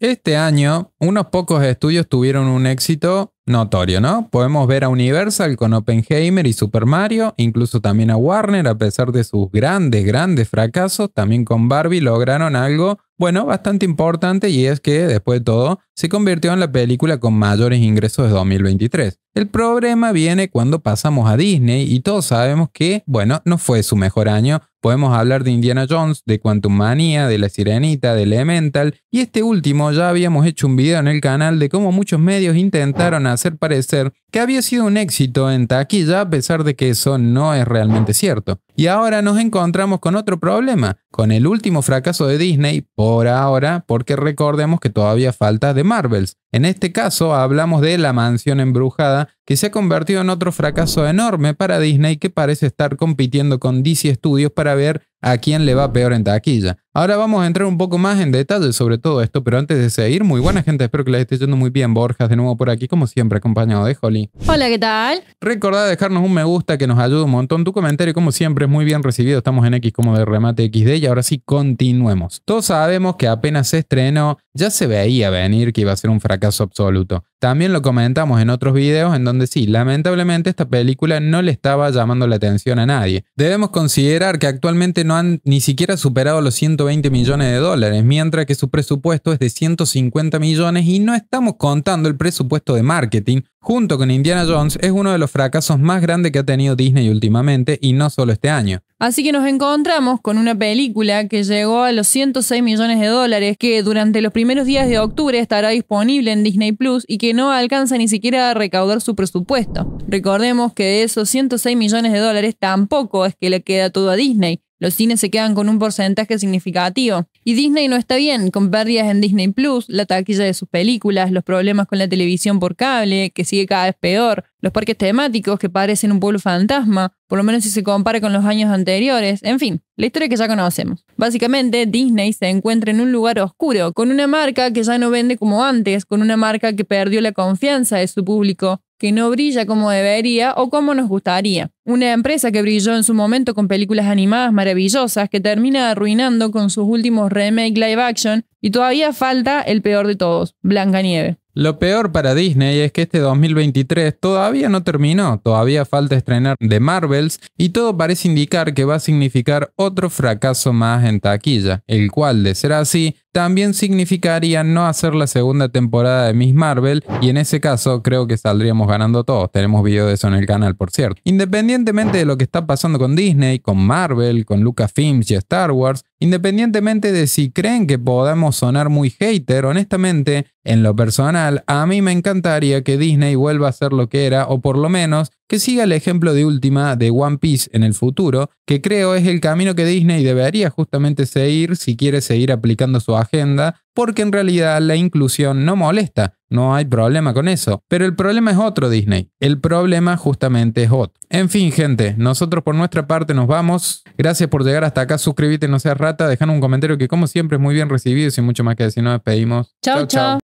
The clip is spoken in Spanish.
Este año, unos pocos estudios tuvieron un éxito notorio, ¿no? Podemos ver a Universal con Oppenheimer y Super Mario, incluso también a Warner, a pesar de sus grandes, grandes fracasos, también con Barbie lograron algo bueno, bastante importante y es que, después de todo, se convirtió en la película con mayores ingresos de 2023. El problema viene cuando pasamos a Disney y todos sabemos que, bueno, no fue su mejor año. Podemos hablar de Indiana Jones, de Quantum Mania, de La Sirenita, de Elemental y este último ya habíamos hecho un video en el canal de cómo muchos medios intentaron hacer parecer que había sido un éxito en taquilla a pesar de que eso no es realmente cierto. Y ahora nos encontramos con otro problema, con el último fracaso de Disney por ahora, porque recordemos que todavía falta de Marvels. En este caso hablamos de La Mansión Embrujada, que se ha convertido en otro fracaso enorme para Disney que parece estar compitiendo con DC Studios para ver a quién le va peor en taquilla. Ahora vamos a entrar un poco más en detalle sobre todo esto, pero antes de seguir, muy buena gente, espero que les esté yendo muy bien. Borjas de nuevo por aquí, como siempre, acompañado de Holly. Hola, ¿qué tal? Recordad dejarnos un me gusta que nos ayuda un montón. Tu comentario, como siempre, es muy bien recibido. Estamos en X como de remate XD y ahora sí, continuemos. Todos sabemos que apenas se estrenó, ya se veía venir que iba a ser un fracaso absoluto. También lo comentamos en otros videos en donde sí, lamentablemente esta película no le estaba llamando la atención a nadie. Debemos considerar que actualmente no han ni siquiera superado los 120 millones de dólares, mientras que su presupuesto es de 150 millones y no estamos contando el presupuesto de marketing. Junto con Indiana Jones es uno de los fracasos más grandes que ha tenido Disney últimamente y no solo este año. Así que nos encontramos con una película que llegó a los 106 millones de dólares, que durante los primeros días de octubre estará disponible en Disney Plus y que no alcanza ni siquiera a recaudar su presupuesto. Recordemos que de esos 106 millones de dólares tampoco es que le queda todo a Disney, los cines se quedan con un porcentaje significativo. Y Disney no está bien, con pérdidas en Disney Plus, la taquilla de sus películas, los problemas con la televisión por cable, que sigue cada vez peor, los parques temáticos que parecen un pueblo fantasma, por lo menos si se compara con los años anteriores, en fin, la historia que ya conocemos. Básicamente, Disney se encuentra en un lugar oscuro, con una marca que ya no vende como antes, con una marca que perdió la confianza de su público, que no brilla como debería o como nos gustaría. Una empresa que brilló en su momento con películas animadas maravillosas que termina arruinando con sus últimos remake live action y todavía falta el peor de todos, Blanca Nieve. Lo peor para Disney es que este 2023 todavía no terminó, todavía falta estrenar The Marvels y todo parece indicar que va a significar otro fracaso más en taquilla, el cual, de ser así, también significaría no hacer la segunda temporada de Miss Marvel y en ese caso creo que saldríamos ganando todos. Tenemos video de eso en el canal, por cierto. Independientemente de lo que está pasando con Disney, con Marvel, con Lucasfilms y Star Wars, independientemente de si creen que podamos sonar muy hater, honestamente, en lo personal, a mí me encantaría que Disney vuelva a ser lo que era o por lo menos que siga el ejemplo de última de One Piece en el futuro, que creo es el camino que Disney debería justamente seguir si quiere seguir aplicando su agenda, porque en realidad la inclusión no molesta, no hay problema con eso. Pero el problema es otro Disney, el problema justamente es otro. En fin, gente, nosotros por nuestra parte nos vamos. Gracias por llegar hasta acá, suscríbete, no seas rata, dejando un comentario que como siempre es muy bien recibido y sin mucho más que decir, nos despedimos. Chao, chao.